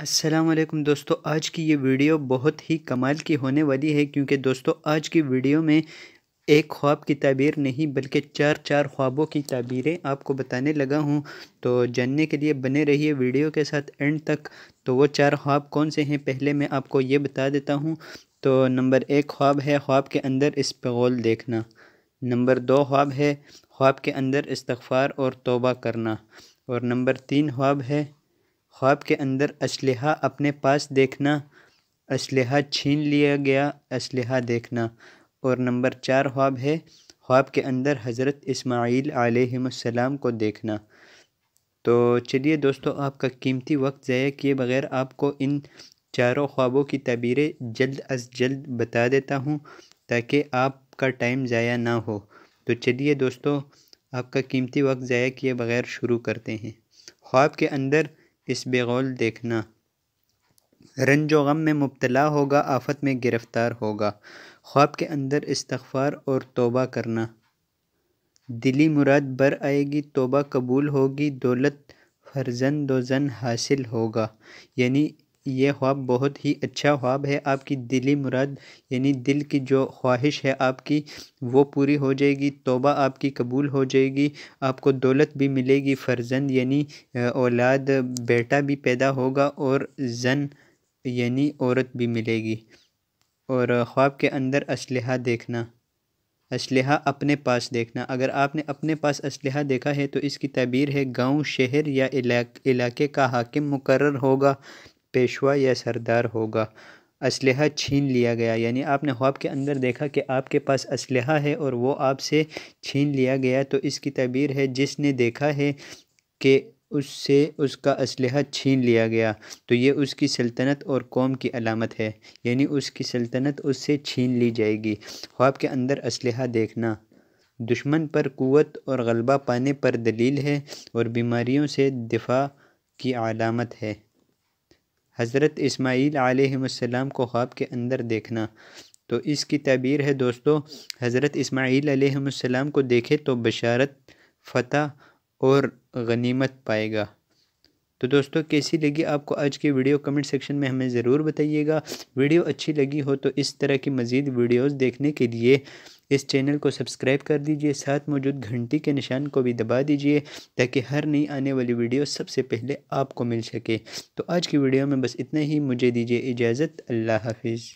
असलम दोस्तों आज की ये वीडियो बहुत ही कमाल की होने वाली है क्योंकि दोस्तों आज की वीडियो में एक ख्वाब की तबीर नहीं बल्कि चार चार ख्वाबों की तबीरें आपको बताने लगा हूँ तो जानने के लिए बने रहिए वीडियो के साथ एंड तक तो वो चार ख्वाब कौन से हैं पहले मैं आपको ये बता देता हूँ तो नंबर एक ख्वाब है ख्वाब के अंदर इसपगोल देखना नंबर दो ख्वाब है ख्वाब के अंदर इस्तफ़ार और तोबा करना और नंबर तीन ख्वाब है ख्वाब के अंदर असलहा अपने पास देखना असलहा छीन लिया गया इसलहा देखना और नंबर चार ख्वाब है ख्वाब के अंदर हज़रत इसमाइल आसमाम को देखना तो चलिए दोस्तों आपका कीमती वक्त ज़ाया किए बग़ैर आपको इन चारों ख्वाबों की तबीरें जल्द अज जल्द बता देता हूँ ताकि आपका टाइम ज़ाया ना हो तो चलिए दोस्तों आपका कीमती वक्त ज़ाया किए बग़ैर शुरू करते हैं ख्वाब के अंदर इस बेगौल देखना रंज व गम में मुबतला होगा आफत में गिरफ़्तार होगा ख्वाब के अंदर इस्तफ़ार और तोबा करना दिली मुराद बर आएगी तोबा कबूल होगी दौलत फरजन दो जन हासिल होगा यानी ये ख्वाब बहुत ही अच्छा ख्वाब है आपकी दिली मुराद यानी दिल की जो ख्वाहिश है आपकी वो पूरी हो जाएगी तोबा आपकी कबूल हो जाएगी आपको दौलत भी मिलेगी फ़र्जंद यानी औलाद बेटा भी पैदा होगा और जन यानी औरत भी मिलेगी और ख्वाब के अंदर इसलह देखना इसलह अपने पास देखना अगर आपने अपने पास इसलह देखा है तो इसकी तबीर है गांव शहर या इलाक, इलाके का हाकिम मुकर होगा पेशवा या सरदार होगा इसलह छीन लिया गया यानी आपने ख्वाब के अंदर देखा कि आपके पास इसलह है और वो आपसे छीन लिया गया तो इसकी तबीर है जिसने देखा है कि उससे उसका इसलह छीन लिया गया तो ये उसकी सल्तनत और कौम की अलामत है यानी उसकी सल्तनत उससे छीन ली जाएगी ख्वाब के अंदर असलहा देखना दुश्मन पर क़वत और गलबा पाने पर दलील है और बीमारियों से दिफा की अलामत है हज़रत इसमाईल आलम को ख्वाब के अंदर देखना तो इसकी तबीर है दोस्तों हज़रत इस्माइल आलम को देखे तो बशारत फ़तह और गनीमत पाएगा तो दोस्तों कैसी लगी आपको आज की वीडियो कमेंट सेक्शन में हमें ज़रूर बताइएगा वीडियो अच्छी लगी हो तो इस तरह की मज़ीद वीडियोस देखने के लिए इस चैनल को सब्सक्राइब कर दीजिए साथ मौजूद घंटी के निशान को भी दबा दीजिए ताकि हर नई आने वाली वीडियो सबसे पहले आपको मिल सके तो आज की वीडियो में बस इतना ही मुझे दीजिए इजाज़त अल्लाह हाफिज़